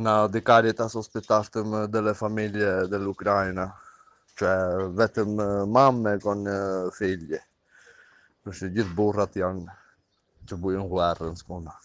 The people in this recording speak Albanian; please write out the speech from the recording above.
Na di kalit as dhe le familje dhe l'Ukrajna Cioè vetëm mamme kon figli Cioè gjithë burrat janë që bujën huarën s'pona